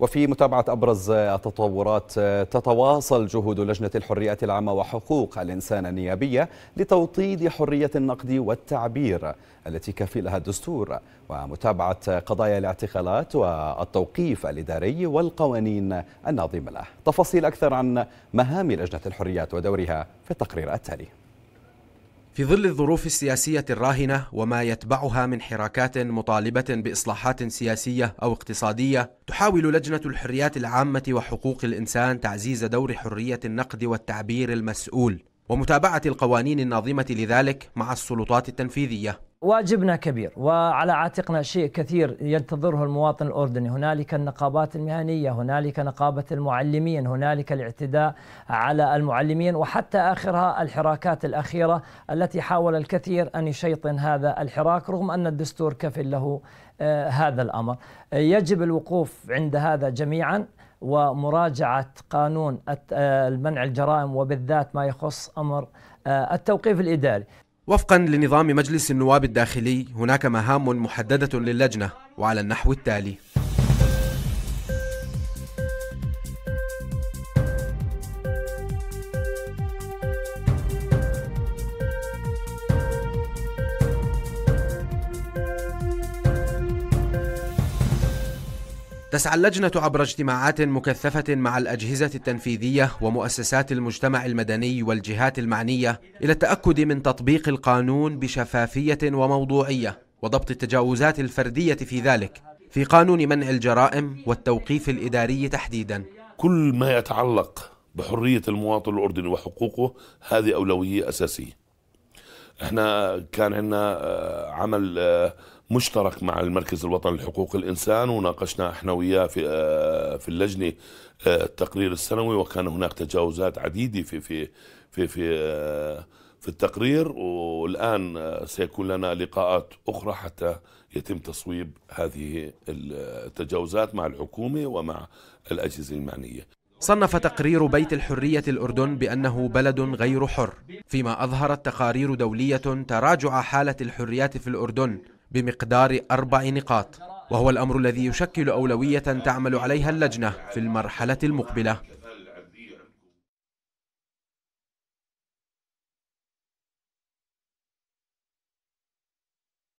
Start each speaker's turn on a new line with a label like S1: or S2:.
S1: وفي متابعة أبرز التطورات آه، تتواصل جهود لجنة الحرية العامة وحقوق الإنسان النيابية لتوطيد حرية النقد والتعبير التي كفلها الدستور ومتابعة قضايا الاعتقالات والتوقيف الإداري والقوانين الناظمة له تفاصيل أكثر عن مهام لجنة الحريات ودورها في التقرير التالي في ظل الظروف السياسية الراهنة وما
S2: يتبعها من حراكات مطالبة بإصلاحات سياسية أو اقتصادية، تحاول لجنة الحريات العامة وحقوق الإنسان تعزيز دور حرية النقد والتعبير المسؤول، ومتابعة القوانين الناظمة لذلك مع السلطات التنفيذية.
S3: واجبنا كبير وعلى عاتقنا شيء كثير ينتظره المواطن الاردني، هنالك النقابات المهنيه، هنالك نقابه المعلمين، هنالك الاعتداء على المعلمين وحتى اخرها الحراكات الاخيره التي حاول الكثير ان يشيطن هذا الحراك رغم ان الدستور كفل له آه، هذا الامر. يجب الوقوف عند هذا جميعا ومراجعه قانون آه، المنع الجرائم وبالذات ما يخص امر آه، التوقيف الاداري.
S2: وفقا لنظام مجلس النواب الداخلي هناك مهام محددة للجنة وعلى النحو التالي تسعى اللجنة عبر اجتماعات مكثفة مع الأجهزة التنفيذية ومؤسسات المجتمع المدني والجهات المعنية إلى التأكد من تطبيق القانون بشفافية وموضوعية وضبط التجاوزات الفردية في ذلك في قانون منع الجرائم والتوقيف
S4: الإداري تحديدا كل ما يتعلق بحرية المواطن الأردني وحقوقه هذه أولوية أساسية احنا كان عندنا آه، عمل آه، مشترك مع المركز الوطني لحقوق الانسان وناقشنا احنا وياه في آه، في اللجنه التقرير السنوي وكان هناك تجاوزات عديده في في في في في التقرير والان سيكون لنا لقاءات اخرى حتى يتم تصويب هذه التجاوزات مع الحكومه ومع الاجهزه المعنيه
S2: صنف تقرير بيت الحرية الأردن بأنه بلد غير حر فيما أظهرت تقارير دولية تراجع حالة الحريات في الأردن بمقدار أربع نقاط وهو الأمر الذي يشكل أولوية تعمل عليها اللجنة في المرحلة المقبلة